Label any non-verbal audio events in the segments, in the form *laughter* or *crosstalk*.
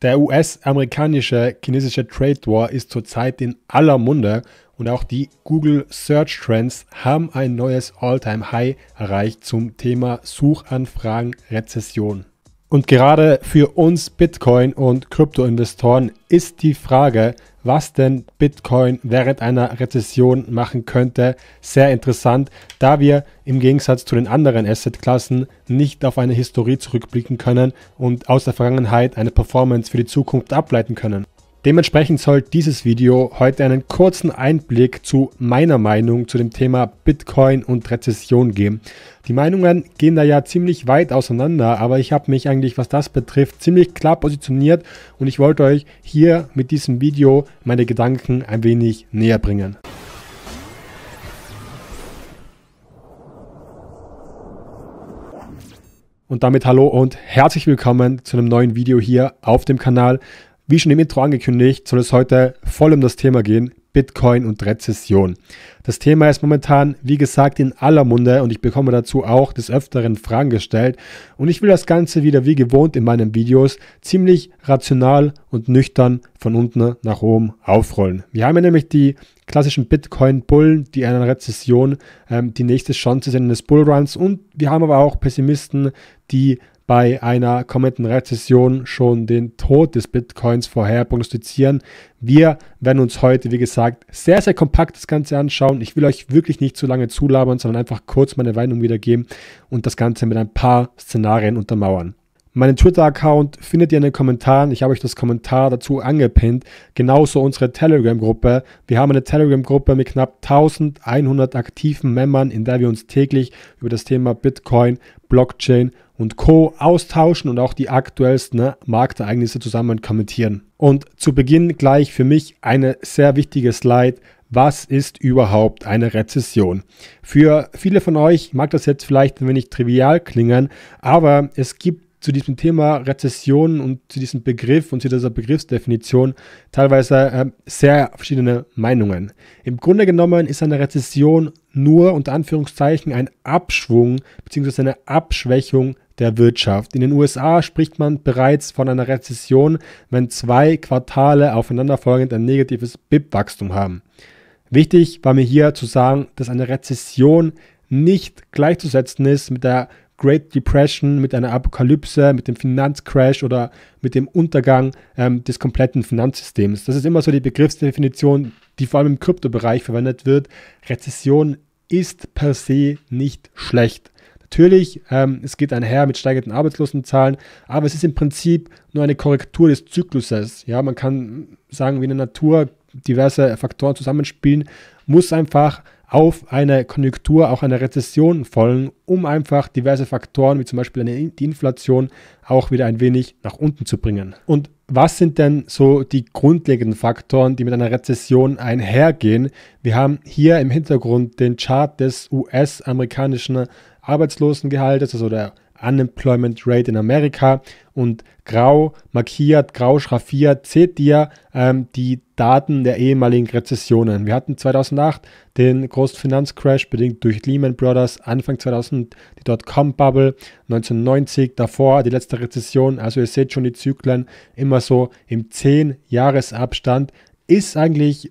Der US-amerikanische chinesische Trade War ist zurzeit in aller Munde und auch die Google Search Trends haben ein neues All-Time-High erreicht zum Thema Suchanfragen Rezession. Und gerade für uns Bitcoin und Kryptoinvestoren ist die Frage, was denn Bitcoin während einer Rezession machen könnte. Sehr interessant, da wir im Gegensatz zu den anderen Assetklassen nicht auf eine Historie zurückblicken können und aus der Vergangenheit eine Performance für die Zukunft ableiten können. Dementsprechend soll dieses Video heute einen kurzen Einblick zu meiner Meinung zu dem Thema Bitcoin und Rezession geben. Die Meinungen gehen da ja ziemlich weit auseinander, aber ich habe mich eigentlich, was das betrifft, ziemlich klar positioniert und ich wollte euch hier mit diesem Video meine Gedanken ein wenig näher bringen. Und damit hallo und herzlich willkommen zu einem neuen Video hier auf dem Kanal. Wie schon im Intro angekündigt, soll es heute voll um das Thema gehen, Bitcoin und Rezession. Das Thema ist momentan, wie gesagt, in aller Munde und ich bekomme dazu auch des Öfteren Fragen gestellt und ich will das Ganze wieder wie gewohnt in meinen Videos ziemlich rational und nüchtern von unten nach oben aufrollen. Wir haben ja nämlich die klassischen Bitcoin-Bullen, die einer Rezession ähm, die nächste Chance sind eines Bullruns und wir haben aber auch Pessimisten, die bei einer kommenden Rezession schon den Tod des Bitcoins vorher prognostizieren. Wir werden uns heute, wie gesagt, sehr, sehr kompakt das Ganze anschauen. Ich will euch wirklich nicht zu lange zulabern, sondern einfach kurz meine Meinung wiedergeben und das Ganze mit ein paar Szenarien untermauern. Meinen Twitter-Account findet ihr in den Kommentaren. Ich habe euch das Kommentar dazu angepinnt. Genauso unsere Telegram-Gruppe. Wir haben eine Telegram-Gruppe mit knapp 1100 aktiven Membern, in der wir uns täglich über das Thema Bitcoin Blockchain und Co. austauschen und auch die aktuellsten ne, Marktereignisse zusammen kommentieren. Und zu Beginn gleich für mich eine sehr wichtige Slide. Was ist überhaupt eine Rezession? Für viele von euch mag das jetzt vielleicht ein wenig trivial klingen, aber es gibt zu diesem Thema Rezession und zu diesem Begriff und zu dieser Begriffsdefinition teilweise äh, sehr verschiedene Meinungen. Im Grunde genommen ist eine Rezession nur unter Anführungszeichen ein Abschwung bzw. eine Abschwächung der Wirtschaft. In den USA spricht man bereits von einer Rezession, wenn zwei Quartale aufeinanderfolgend ein negatives BIP-Wachstum haben. Wichtig war mir hier zu sagen, dass eine Rezession nicht gleichzusetzen ist mit der Great Depression, mit einer Apokalypse, mit dem Finanzcrash oder mit dem Untergang ähm, des kompletten Finanzsystems. Das ist immer so die Begriffsdefinition, die vor allem im Kryptobereich verwendet wird. Rezession ist per se nicht schlecht. Natürlich, ähm, es geht einher mit steigernden Arbeitslosenzahlen, aber es ist im Prinzip nur eine Korrektur des Zykluses. Ja, man kann sagen, wie in der Natur diverse Faktoren zusammenspielen, muss einfach auf eine Konjunktur, auch eine Rezession folgen, um einfach diverse Faktoren, wie zum Beispiel eine, die Inflation, auch wieder ein wenig nach unten zu bringen. Und was sind denn so die grundlegenden Faktoren, die mit einer Rezession einhergehen? Wir haben hier im Hintergrund den Chart des US-amerikanischen Arbeitslosengehaltes, also der Unemployment Rate in Amerika und grau markiert, grau schraffiert seht ihr ähm, die Daten der ehemaligen Rezessionen. Wir hatten 2008 den Großfinanzcrash bedingt durch Lehman Brothers, Anfang 2000 die Dotcom-Bubble, 1990 davor die letzte Rezession. Also ihr seht schon die Zyklen immer so im 10-Jahres-Abstand ist eigentlich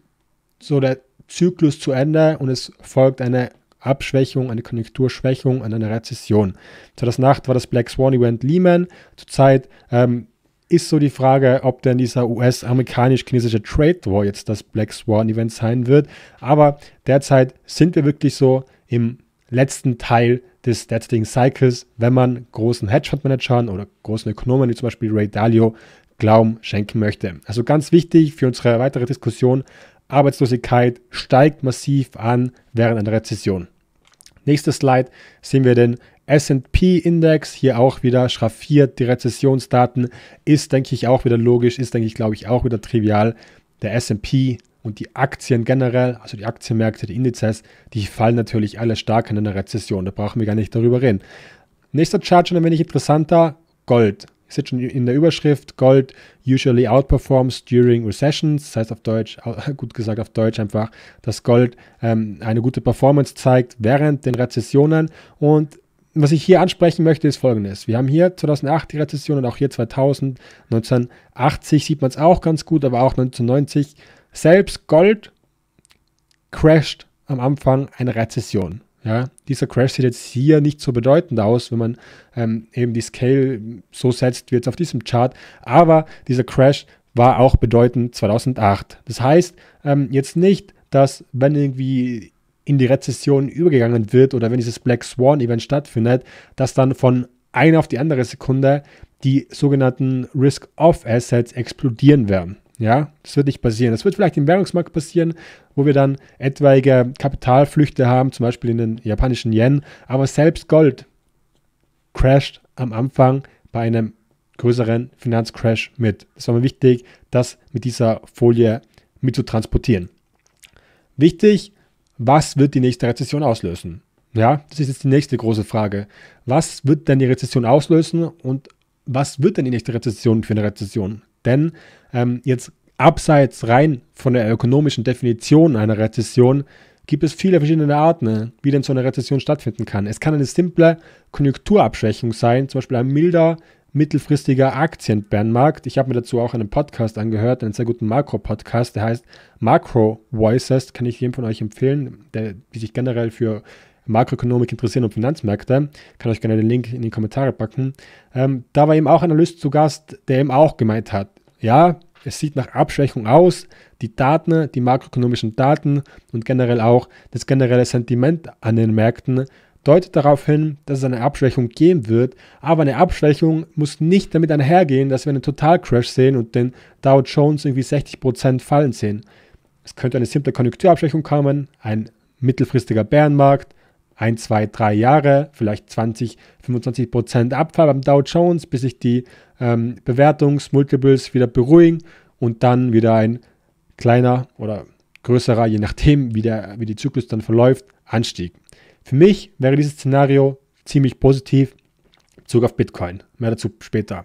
so der Zyklus zu Ende und es folgt eine Abschwächung, eine Konjunkturschwächung, an einer Rezession. 2008 war das Black Swan Event Lehman. Zurzeit ähm, ist so die Frage, ob denn dieser US-amerikanisch-chinesische Trade War jetzt das Black Swan Event sein wird. Aber derzeit sind wir wirklich so im letzten Teil des derzeitigen Cycles, wenn man großen Hedgefondsmanagern oder großen Ökonomen wie zum Beispiel Ray Dalio Glauben schenken möchte. Also ganz wichtig für unsere weitere Diskussion, Arbeitslosigkeit steigt massiv an während einer Rezession. Nächstes Slide sehen wir den SP-Index, hier auch wieder schraffiert. Die Rezessionsdaten ist, denke ich, auch wieder logisch, ist, denke ich, glaube ich, auch wieder trivial. Der SP und die Aktien generell, also die Aktienmärkte, die Indizes, die fallen natürlich alle stark in einer Rezession. Da brauchen wir gar nicht darüber reden. Nächster Chart schon ein wenig interessanter: Gold ich sehe schon in der Überschrift, Gold usually outperforms during recessions, das heißt auf Deutsch, *laughs* gut gesagt auf Deutsch einfach, dass Gold ähm, eine gute Performance zeigt während den Rezessionen und was ich hier ansprechen möchte, ist folgendes. Wir haben hier 2008 die Rezession und auch hier 2000. 1980 sieht man es auch ganz gut, aber auch 1990. Selbst Gold crasht am Anfang eine Rezession. Ja, dieser Crash sieht jetzt hier nicht so bedeutend aus, wenn man ähm, eben die Scale so setzt wie jetzt auf diesem Chart. Aber dieser Crash war auch bedeutend 2008. Das heißt ähm, jetzt nicht, dass wenn irgendwie in die Rezession übergegangen wird oder wenn dieses Black Swan-Event stattfindet, dass dann von einer auf die andere Sekunde die sogenannten Risk-Off-Assets explodieren werden. Ja, das wird nicht passieren. Das wird vielleicht im Währungsmarkt passieren, wo wir dann etwaige Kapitalflüchte haben, zum Beispiel in den japanischen Yen. Aber selbst Gold crasht am Anfang bei einem größeren Finanzcrash mit. Es war mir wichtig, das mit dieser Folie mitzutransportieren. Wichtig, was wird die nächste Rezession auslösen? Ja, das ist jetzt die nächste große Frage. Was wird denn die Rezession auslösen und was wird denn die nächste Rezession für eine Rezession? Denn ähm, jetzt abseits rein von der ökonomischen Definition einer Rezession gibt es viele verschiedene Arten, wie denn so eine Rezession stattfinden kann. Es kann eine simple Konjunkturabschwächung sein, zum Beispiel ein milder mittelfristiger Aktienbärenmarkt. Ich habe mir dazu auch einen Podcast angehört, einen sehr guten Makro-Podcast, der heißt Macro Voices, kann ich jedem von euch empfehlen, der, die sich generell für Makroökonomik interessieren und Finanzmärkte. Kann euch gerne den Link in die Kommentare packen. Ähm, da war eben auch ein Analyst zu Gast, der eben auch gemeint hat, ja, es sieht nach Abschwächung aus. Die Daten, die makroökonomischen Daten und generell auch das generelle Sentiment an den Märkten deutet darauf hin, dass es eine Abschwächung geben wird. Aber eine Abschwächung muss nicht damit einhergehen, dass wir einen Totalcrash sehen und den Dow Jones irgendwie 60% fallen sehen. Es könnte eine simple Konjunkturabschwächung kommen, ein mittelfristiger Bärenmarkt, ein, zwei, drei Jahre, vielleicht 20, 25 Prozent Abfall beim Dow Jones, bis sich die ähm, Bewertungsmultiples wieder beruhigen und dann wieder ein kleiner oder größerer, je nachdem, wie, der, wie die Zyklus dann verläuft, Anstieg. Für mich wäre dieses Szenario ziemlich positiv Zug auf Bitcoin. Mehr dazu später.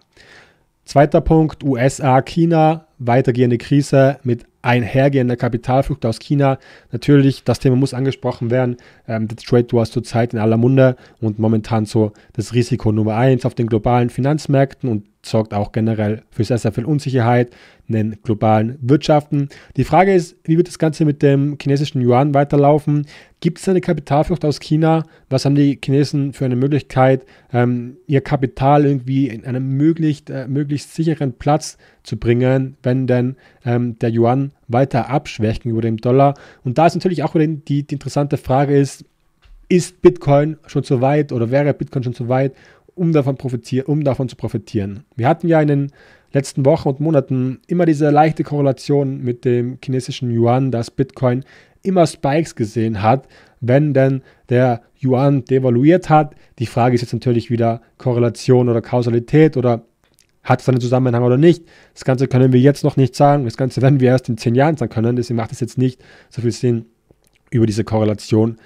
Zweiter Punkt, USA, China, weitergehende Krise mit einhergehender Kapitalflucht aus China. Natürlich, das Thema muss angesprochen werden. Ähm, der Trade War zurzeit in aller Munde und momentan so das Risiko Nummer eins auf den globalen Finanzmärkten und sorgt auch generell für sehr, sehr viel Unsicherheit in den globalen Wirtschaften. Die Frage ist, wie wird das Ganze mit dem chinesischen Yuan weiterlaufen? Gibt es eine Kapitalflucht aus China? Was haben die Chinesen für eine Möglichkeit, ähm, ihr Kapital irgendwie in einen möglichst, äh, möglichst sicheren Platz zu bringen, wenn denn ähm, der Yuan weiter abschwächt gegenüber dem Dollar? Und da ist natürlich auch wieder die, die interessante Frage ist, ist Bitcoin schon so weit oder wäre Bitcoin schon so weit, um davon, um davon zu profitieren. Wir hatten ja in den letzten Wochen und Monaten immer diese leichte Korrelation mit dem chinesischen Yuan, dass Bitcoin immer Spikes gesehen hat, wenn denn der Yuan devaluiert hat. Die Frage ist jetzt natürlich wieder Korrelation oder Kausalität oder hat es einen Zusammenhang oder nicht? Das Ganze können wir jetzt noch nicht sagen. Das Ganze werden wir erst in zehn Jahren sagen können. Deswegen macht es jetzt nicht so viel Sinn, über diese Korrelation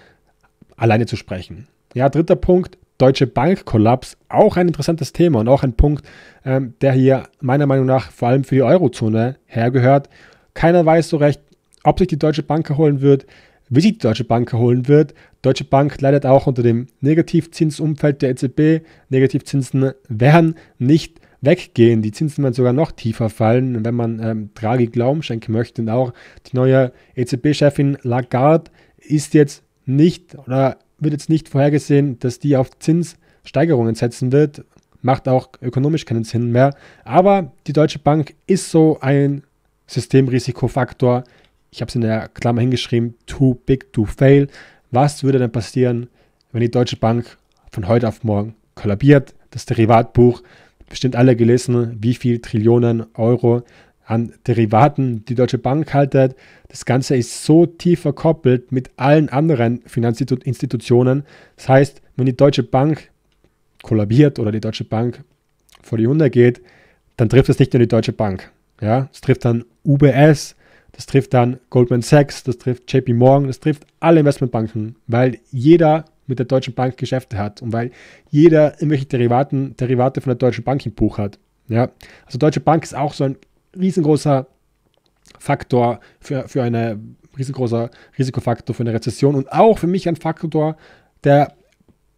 alleine zu sprechen. Ja, dritter Punkt, Deutsche Bank-Kollaps auch ein interessantes Thema und auch ein Punkt, ähm, der hier meiner Meinung nach vor allem für die Eurozone hergehört. Keiner weiß so recht, ob sich die Deutsche Bank erholen wird, wie sich die Deutsche Bank erholen wird. Deutsche Bank leidet auch unter dem Negativzinsumfeld der EZB. Negativzinsen werden nicht weggehen. Die Zinsen werden sogar noch tiefer fallen, wenn man ähm, Draghi Glauben schenken möchte. Und auch die neue EZB-Chefin Lagarde ist jetzt nicht oder wird jetzt nicht vorhergesehen, dass die auf Zinssteigerungen setzen wird. Macht auch ökonomisch keinen Sinn mehr. Aber die Deutsche Bank ist so ein Systemrisikofaktor. Ich habe es in der Klammer hingeschrieben, too big to fail. Was würde denn passieren, wenn die Deutsche Bank von heute auf morgen kollabiert? Das Derivatbuch, bestimmt alle gelesen, wie viel Trillionen Euro an Derivaten die Deutsche Bank haltet. Das Ganze ist so tief verkoppelt mit allen anderen Finanzinstitutionen. Das heißt, wenn die Deutsche Bank kollabiert oder die Deutsche Bank vor die Hunde geht, dann trifft es nicht nur die Deutsche Bank. Ja, es trifft dann UBS, das trifft dann Goldman Sachs, das trifft JP Morgan, das trifft alle Investmentbanken, weil jeder mit der Deutschen Bank Geschäfte hat und weil jeder irgendwelche Derivaten, Derivate von der Deutschen Bank im Buch hat. Ja, also Deutsche Bank ist auch so ein riesengroßer Faktor für, für eine riesengroßer Risikofaktor für eine Rezession und auch für mich ein Faktor, der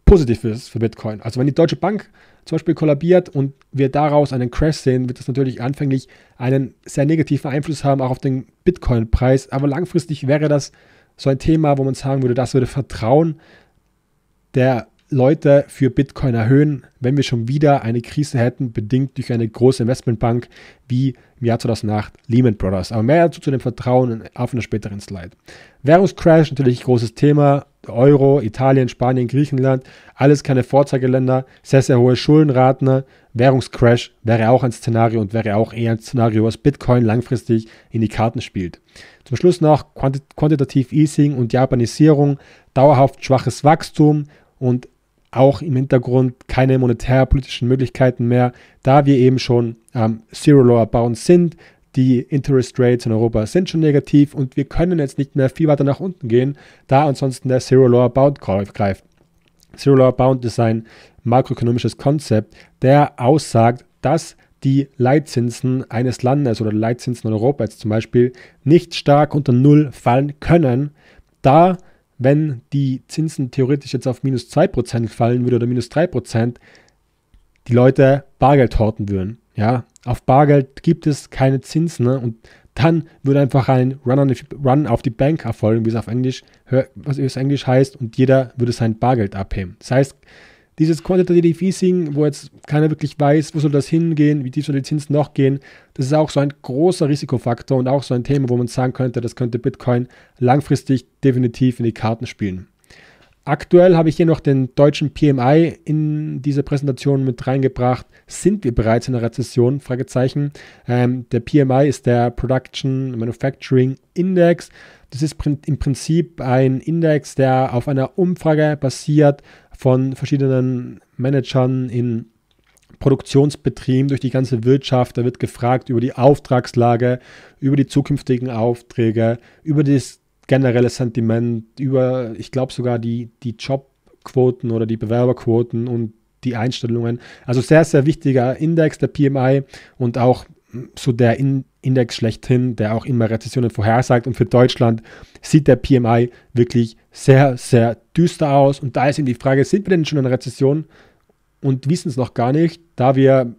positiv ist für Bitcoin. Also wenn die Deutsche Bank zum Beispiel kollabiert und wir daraus einen Crash sehen, wird das natürlich anfänglich einen sehr negativen Einfluss haben, auch auf den Bitcoin-Preis. Aber langfristig wäre das so ein Thema, wo man sagen würde, das würde Vertrauen der Leute für Bitcoin erhöhen, wenn wir schon wieder eine Krise hätten, bedingt durch eine große Investmentbank wie im Jahr 2008 Lehman Brothers. Aber mehr dazu zu dem Vertrauen auf einer späteren Slide. Währungscrash natürlich großes Thema. Euro, Italien, Spanien, Griechenland, alles keine Vorzeigeländer, sehr, sehr hohe Schuldenraten. Währungscrash wäre auch ein Szenario und wäre auch eher ein Szenario, was Bitcoin langfristig in die Karten spielt. Zum Schluss noch Quantitative Easing und Japanisierung, dauerhaft schwaches Wachstum und auch im Hintergrund keine monetärpolitischen Möglichkeiten mehr, da wir eben schon ähm, Zero-Lower-Bound sind. Die Interest Rates in Europa sind schon negativ und wir können jetzt nicht mehr viel weiter nach unten gehen, da ansonsten der Zero-Lower-Bound greift. Zero-Lower-Bound ist ein makroökonomisches Konzept, der aussagt, dass die Leitzinsen eines Landes oder Leitzinsen in Europa jetzt zum Beispiel nicht stark unter Null fallen können, da wenn die Zinsen theoretisch jetzt auf minus 2% fallen würden oder minus 3%, die Leute Bargeld horten würden. Ja, auf Bargeld gibt es keine Zinsen ne? und dann würde einfach ein Run, on the, Run auf die Bank erfolgen, wie es auf Englisch, was es Englisch heißt, und jeder würde sein Bargeld abheben. Das heißt, dieses Quantitative Easing, wo jetzt keiner wirklich weiß, wo soll das hingehen, wie tief soll die Zinsen noch gehen, das ist auch so ein großer Risikofaktor und auch so ein Thema, wo man sagen könnte, das könnte Bitcoin langfristig definitiv in die Karten spielen. Aktuell habe ich hier noch den deutschen PMI in diese Präsentation mit reingebracht. Sind wir bereits in der Rezession? Fragezeichen. Ähm, der PMI ist der Production Manufacturing Index. Das ist im Prinzip ein Index, der auf einer Umfrage basiert von verschiedenen Managern in Produktionsbetrieben durch die ganze Wirtschaft. Da wird gefragt über die Auftragslage, über die zukünftigen Aufträge, über das generelle Sentiment, über, ich glaube sogar die, die Jobquoten oder die Bewerberquoten und die Einstellungen. Also sehr, sehr wichtiger Index der PMI und auch so der in, Index schlechthin, der auch immer Rezessionen vorhersagt. Und für Deutschland sieht der PMI wirklich sehr, sehr düster aus. Und da ist eben die Frage, sind wir denn schon in einer Rezession und wissen es noch gar nicht, da wir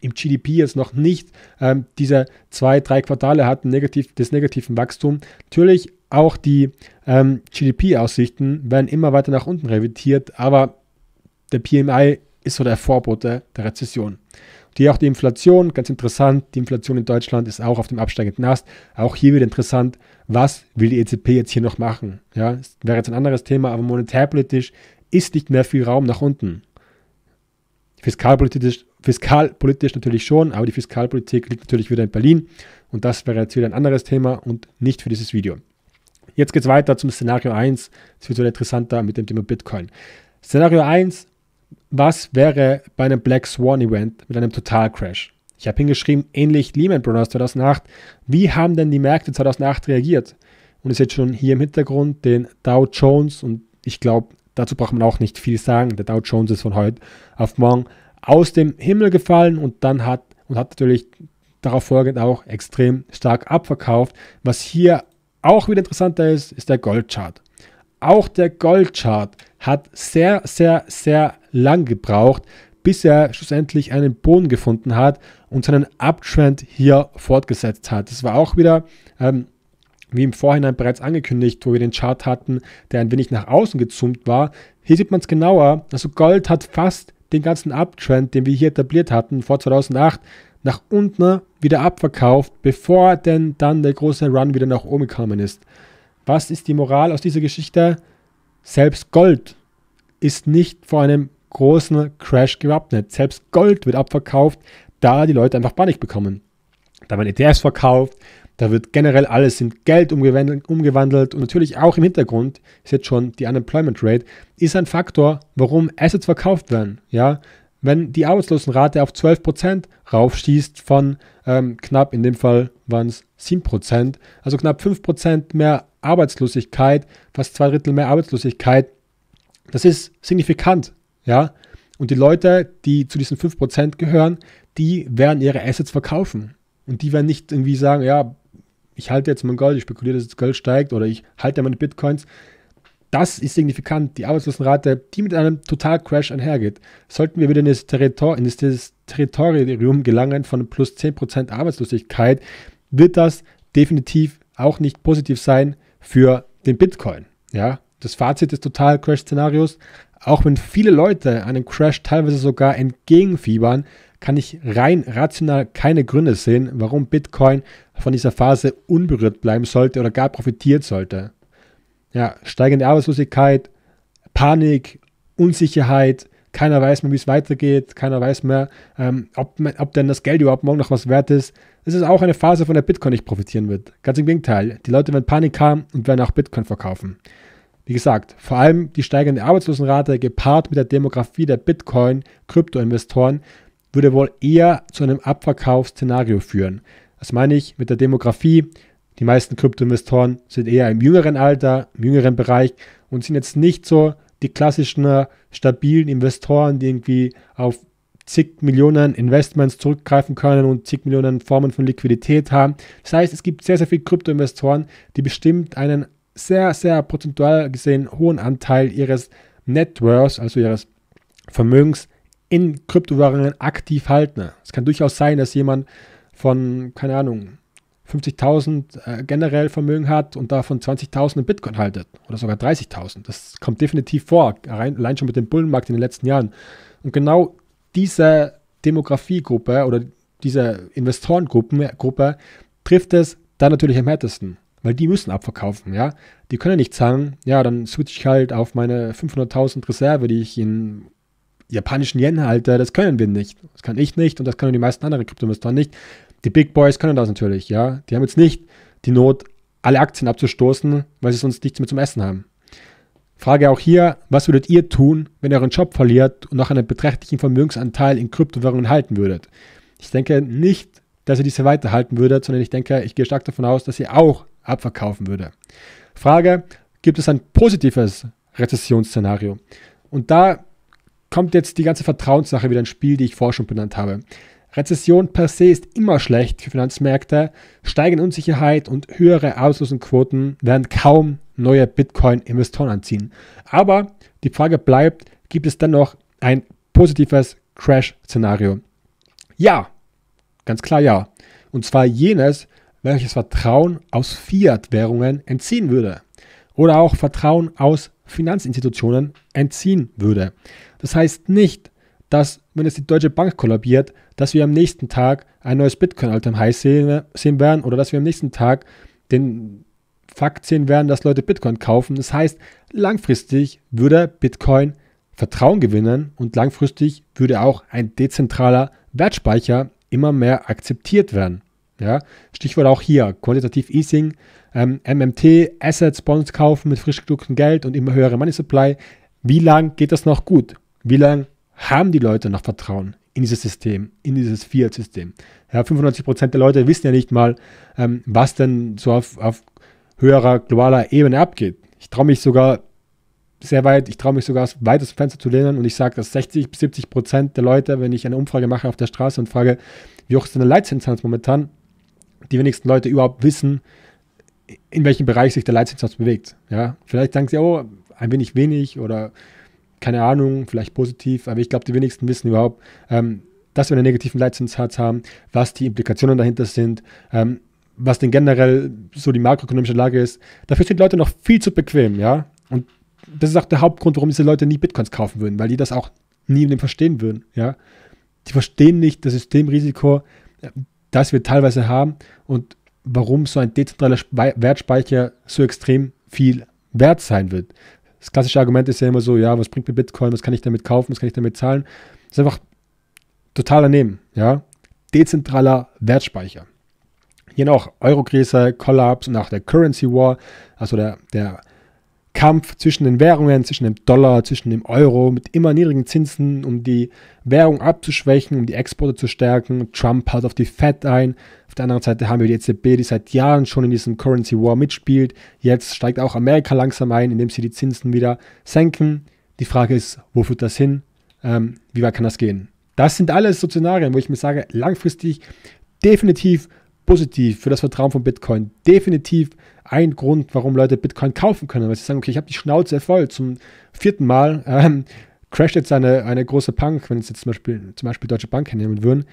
im GDP jetzt noch nicht ähm, diese zwei, drei Quartale hatten negativ, des negativen Wachstums. Natürlich auch die ähm, GDP-Aussichten werden immer weiter nach unten revidiert, aber der PMI ist so der Vorbote der Rezession. Die auch die Inflation, ganz interessant, die Inflation in Deutschland ist auch auf dem absteigenden Ast. Auch hier wird interessant, was will die EZB jetzt hier noch machen? Ja, das wäre jetzt ein anderes Thema, aber monetärpolitisch ist nicht mehr viel Raum nach unten. Fiskalpolitisch, fiskalpolitisch natürlich schon, aber die Fiskalpolitik liegt natürlich wieder in Berlin und das wäre jetzt wieder ein anderes Thema und nicht für dieses Video. Jetzt geht es weiter zum Szenario 1. Es wird wieder interessanter mit dem Thema Bitcoin. Szenario 1, was wäre bei einem Black Swan Event mit einem Totalcrash? Ich habe hingeschrieben, ähnlich Lehman Brothers 2008. Wie haben denn die Märkte 2008 reagiert? Und ihr seht schon hier im Hintergrund den Dow Jones und ich glaube, dazu braucht man auch nicht viel sagen. Der Dow Jones ist von heute auf morgen aus dem Himmel gefallen und dann hat und hat natürlich darauf folgend auch extrem stark abverkauft. Was hier auch wieder interessanter ist, ist der Goldchart. Auch der Goldchart hat sehr, sehr, sehr lang gebraucht, bis er schlussendlich einen Boden gefunden hat und seinen Uptrend hier fortgesetzt hat. Das war auch wieder, ähm, wie im Vorhinein bereits angekündigt, wo wir den Chart hatten, der ein wenig nach außen gezoomt war. Hier sieht man es genauer. Also Gold hat fast den ganzen Uptrend, den wir hier etabliert hatten vor 2008, nach unten wieder abverkauft, bevor denn dann der große Run wieder nach oben gekommen ist. Was ist die Moral aus dieser Geschichte? Selbst Gold ist nicht vor einem großen Crash gewappnet. Selbst Gold wird abverkauft, da die Leute einfach Panik bekommen. Da werden ETFs verkauft, da wird generell alles in Geld umgewandelt und natürlich auch im Hintergrund ist jetzt schon die Unemployment Rate, ist ein Faktor, warum Assets verkauft werden. Ja, wenn die Arbeitslosenrate auf 12% raufschießt von ähm, knapp, in dem Fall waren es 7%, also knapp 5% mehr Arbeitslosigkeit, fast zwei Drittel mehr Arbeitslosigkeit. Das ist signifikant, ja. Und die Leute, die zu diesen 5% gehören, die werden ihre Assets verkaufen. Und die werden nicht irgendwie sagen, ja, ich halte jetzt mein Gold, ich spekuliere, dass das Gold steigt oder ich halte meine Bitcoins. Das ist signifikant, die Arbeitslosenrate, die mit einem Totalcrash einhergeht. Sollten wir wieder in das, Territor in das Territorium gelangen von plus 10% Arbeitslosigkeit, wird das definitiv auch nicht positiv sein für den Bitcoin. Ja, das Fazit des Total-Crash-Szenarios. Auch wenn viele Leute einem Crash teilweise sogar entgegenfiebern, kann ich rein rational keine Gründe sehen, warum Bitcoin von dieser Phase unberührt bleiben sollte oder gar profitiert sollte. Ja, steigende Arbeitslosigkeit, Panik, Unsicherheit, keiner weiß mehr, wie es weitergeht, keiner weiß mehr, ähm, ob, ob denn das Geld überhaupt morgen noch was wert ist. Es ist auch eine Phase, von der Bitcoin nicht profitieren wird. Ganz im Gegenteil, die Leute werden Panik haben und werden auch Bitcoin verkaufen. Wie gesagt, vor allem die steigende Arbeitslosenrate gepaart mit der Demografie der Bitcoin-Kryptoinvestoren würde wohl eher zu einem Abverkaufsszenario führen. Was meine ich mit der Demografie. Die meisten Kryptoinvestoren sind eher im jüngeren Alter, im jüngeren Bereich und sind jetzt nicht so die klassischen äh, stabilen Investoren, die irgendwie auf zig Millionen Investments zurückgreifen können und zig Millionen Formen von Liquidität haben. Das heißt, es gibt sehr, sehr viele Kryptoinvestoren, die bestimmt einen sehr, sehr prozentual gesehen hohen Anteil ihres Networks, also ihres Vermögens, in Kryptowährungen aktiv halten. Es kann durchaus sein, dass jemand von, keine Ahnung, 50.000 äh, generell Vermögen hat und davon 20.000 in Bitcoin haltet oder sogar 30.000. Das kommt definitiv vor, allein schon mit dem Bullenmarkt in den letzten Jahren. Und genau dieser Demografiegruppe oder dieser Investorengruppe trifft es dann natürlich am härtesten, weil die müssen abverkaufen, ja. Die können nicht sagen, ja, dann switch ich halt auf meine 500.000 Reserve, die ich in japanischen Yen halte. Das können wir nicht. Das kann ich nicht und das können die meisten anderen Kryptoinvestoren nicht. Die Big Boys können das natürlich, ja. Die haben jetzt nicht die Not, alle Aktien abzustoßen, weil sie sonst nichts mehr zum Essen haben. Frage auch hier, was würdet ihr tun, wenn ihr euren Job verliert und noch einen beträchtlichen Vermögensanteil in Kryptowährungen halten würdet? Ich denke nicht, dass ihr diese weiterhalten würdet, sondern ich denke, ich gehe stark davon aus, dass ihr auch abverkaufen würde. Frage, gibt es ein positives Rezessionsszenario? Und da kommt jetzt die ganze Vertrauenssache wieder ins Spiel, die ich vorher schon benannt habe. Rezession per se ist immer schlecht für Finanzmärkte. Steigende Unsicherheit und höhere Arbeitslosenquoten werden kaum neue Bitcoin-Investoren anziehen. Aber die Frage bleibt, gibt es dennoch ein positives Crash-Szenario? Ja, ganz klar ja. Und zwar jenes, welches Vertrauen aus Fiat-Währungen entziehen würde oder auch Vertrauen aus Finanzinstitutionen entziehen würde. Das heißt nicht, dass, wenn es die Deutsche Bank kollabiert, dass wir am nächsten Tag ein neues Bitcoin-Altem High sehen, sehen werden oder dass wir am nächsten Tag den, Fakt sehen werden, dass Leute Bitcoin kaufen. Das heißt, langfristig würde Bitcoin Vertrauen gewinnen und langfristig würde auch ein dezentraler Wertspeicher immer mehr akzeptiert werden. Ja, Stichwort auch hier, quantitativ Easing, ähm, MMT, Assets, Bonds kaufen mit frisch gedrucktem Geld und immer höhere Money Supply. Wie lange geht das noch gut? Wie lange haben die Leute noch Vertrauen in dieses System, in dieses Fiat-System? Ja, 95% der Leute wissen ja nicht mal, ähm, was denn so auf, auf höherer globaler Ebene abgeht. Ich traue mich sogar sehr weit, ich traue mich sogar weit aus Fenster zu lehnen und ich sage, dass 60 bis 70 Prozent der Leute, wenn ich eine Umfrage mache auf der Straße und frage, wie hoch ist denn der Leitzinssatz momentan, die wenigsten Leute überhaupt wissen, in welchem Bereich sich der Leitzinssatz bewegt. Ja? Vielleicht sagen sie, oh, ein wenig wenig oder keine Ahnung, vielleicht positiv, aber ich glaube, die wenigsten wissen überhaupt, ähm, dass wir einen negativen Leitzinssatz haben, was die Implikationen dahinter sind, ähm, was denn generell so die makroökonomische Lage ist, dafür sind Leute noch viel zu bequem, ja. Und das ist auch der Hauptgrund, warum diese Leute nie Bitcoins kaufen würden, weil die das auch nie in dem verstehen würden, ja. Die verstehen nicht das Systemrisiko, äh, das wir teilweise haben und warum so ein dezentraler Wertspeicher so extrem viel wert sein wird. Das klassische Argument ist ja immer so, ja, was bringt mir Bitcoin, was kann ich damit kaufen, was kann ich damit zahlen? Das ist einfach total daneben, ja. Dezentraler Wertspeicher. Hier noch Eurokrise, Kollaps und auch der Currency War, also der, der Kampf zwischen den Währungen, zwischen dem Dollar, zwischen dem Euro mit immer niedrigen Zinsen, um die Währung abzuschwächen, um die Exporte zu stärken. Trump haut auf die Fed ein. Auf der anderen Seite haben wir die EZB, die seit Jahren schon in diesem Currency War mitspielt. Jetzt steigt auch Amerika langsam ein, indem sie die Zinsen wieder senken. Die Frage ist, wo führt das hin? Ähm, wie weit kann das gehen? Das sind alles so Szenarien, wo ich mir sage, langfristig definitiv positiv für das Vertrauen von Bitcoin. Definitiv ein Grund, warum Leute Bitcoin kaufen können, weil sie sagen, okay, ich habe die Schnauze voll zum vierten Mal. Ähm, crasht jetzt eine, eine große Bank, wenn es jetzt zum Beispiel, zum Beispiel Deutsche Bank hernehmen würden.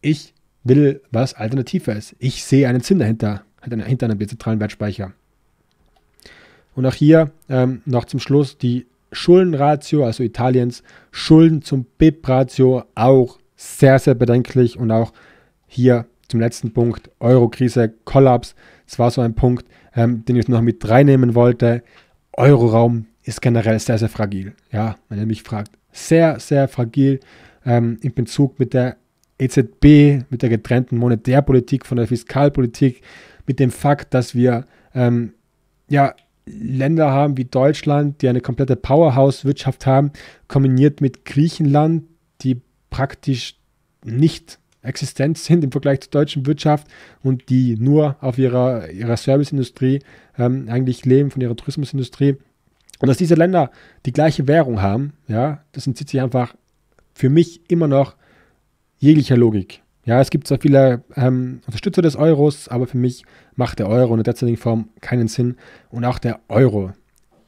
Ich will was Alternatives. Ich sehe einen Sinn dahinter, hinter einem dezentralen Wertspeicher. Und auch hier ähm, noch zum Schluss die Schuldenratio, also Italiens Schulden zum BIP-Ratio, auch sehr, sehr bedenklich und auch hier zum letzten Punkt, Euro-Krise, Kollaps. Das war so ein Punkt, ähm, den ich noch mit reinnehmen wollte. Euroraum ist generell sehr, sehr fragil. Ja, wenn ihr mich fragt, sehr, sehr fragil ähm, in Bezug mit der EZB, mit der getrennten Monetärpolitik von der Fiskalpolitik, mit dem Fakt, dass wir ähm, ja, Länder haben wie Deutschland, die eine komplette Powerhouse-Wirtschaft haben, kombiniert mit Griechenland, die praktisch nicht existent sind im Vergleich zur deutschen Wirtschaft und die nur auf ihrer, ihrer Serviceindustrie ähm, eigentlich leben, von ihrer Tourismusindustrie. Und dass diese Länder die gleiche Währung haben, ja, das entzieht sich einfach für mich immer noch jeglicher Logik. Ja, es gibt zwar viele ähm, Unterstützer des Euros, aber für mich macht der Euro in der derzeitigen Form keinen Sinn. Und auch der Euro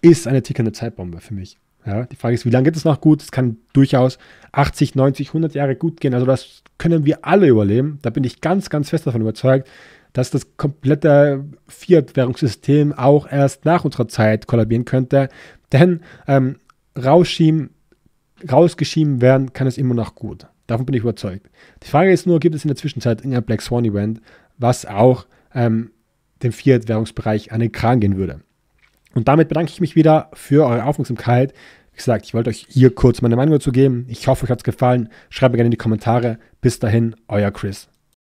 ist eine tickende Zeitbombe für mich. Ja, die Frage ist, wie lange geht es noch gut? Es kann durchaus 80, 90, 100 Jahre gut gehen. Also das können wir alle überleben. Da bin ich ganz, ganz fest davon überzeugt, dass das komplette Fiat-Währungssystem auch erst nach unserer Zeit kollabieren könnte. Denn ähm, rausschieben, rausgeschieben werden kann es immer noch gut. Davon bin ich überzeugt. Die Frage ist nur, gibt es in der Zwischenzeit in einem Black Swan Event, was auch ähm, dem Fiat-Währungsbereich an den Kran gehen würde? Und damit bedanke ich mich wieder für eure Aufmerksamkeit. Wie gesagt, ich wollte euch hier kurz meine Meinung dazu geben. Ich hoffe, euch hat es gefallen. Schreibt mir gerne in die Kommentare. Bis dahin, euer Chris.